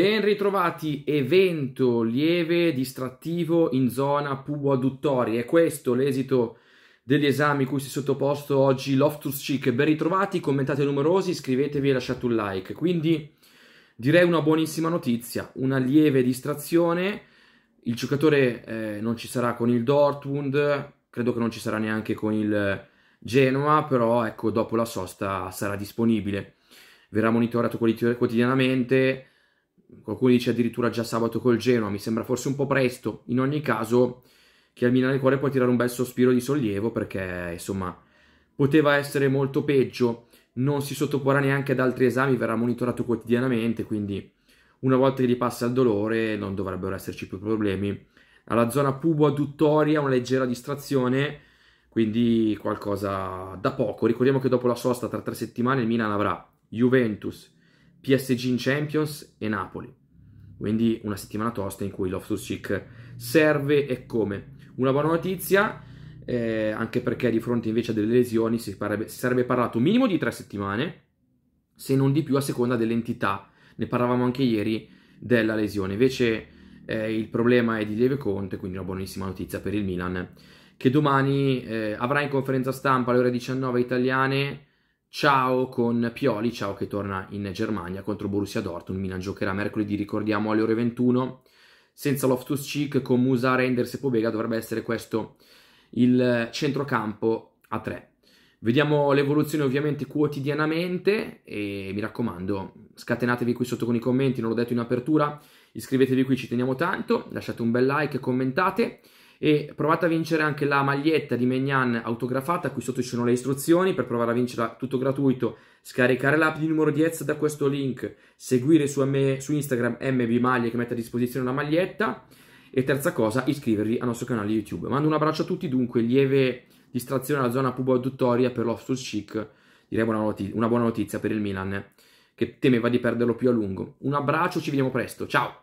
Ben ritrovati, evento lieve distrattivo in zona pubo adduttori. È questo l'esito degli esami cui si è sottoposto oggi Loftus Cheek. Ben ritrovati, commentate numerosi, iscrivetevi e lasciate un like. Quindi direi una buonissima notizia, una lieve distrazione. Il giocatore eh, non ci sarà con il Dortmund, credo che non ci sarà neanche con il Genoa, però ecco, dopo la sosta sarà disponibile. Verrà monitorato quotidianamente qualcuno dice addirittura già sabato col Genoa, mi sembra forse un po' presto, in ogni caso che al Milan il cuore può tirare un bel sospiro di sollievo perché insomma poteva essere molto peggio, non si sottoporrà neanche ad altri esami, verrà monitorato quotidianamente, quindi una volta che gli passa il dolore non dovrebbero esserci più problemi. Alla zona pubo-adduttoria una leggera distrazione, quindi qualcosa da poco. Ricordiamo che dopo la sosta tra tre settimane il Milan avrà Juventus, PSG in Champions e Napoli. Quindi una settimana tosta in cui Loftus-Cheek serve e come. Una buona notizia, eh, anche perché di fronte invece a delle lesioni si, parrebbe, si sarebbe parlato minimo di tre settimane, se non di più a seconda dell'entità. Ne parlavamo anche ieri della lesione. Invece eh, il problema è di lieve conte, quindi una buonissima notizia per il Milan, che domani eh, avrà in conferenza stampa alle ore 19 italiane Ciao con Pioli, ciao che torna in Germania contro Borussia Dortmund. Milan giocherà mercoledì, ricordiamo, alle ore 21. Senza Loftus Cheek, con Musa, Renders e Pobega dovrebbe essere questo il centrocampo a 3. Vediamo l'evoluzione ovviamente quotidianamente e mi raccomando, scatenatevi qui sotto con i commenti, non l'ho detto in apertura, iscrivetevi qui, ci teniamo tanto, lasciate un bel like, commentate e provate a vincere anche la maglietta di Megnan autografata, qui sotto ci sono le istruzioni per provare a vincerla tutto gratuito, scaricare l'app di numero 10 da questo link, seguire su, M- su Instagram mbmaglie che mette a disposizione la maglietta e terza cosa iscrivervi al nostro canale YouTube. Mando un abbraccio a tutti, dunque lieve distrazione alla zona pubo-adduttoria per l'offsus chic, direi una, notizia, una buona notizia per il Milan che temeva di perderlo più a lungo. Un abbraccio, ci vediamo presto, ciao!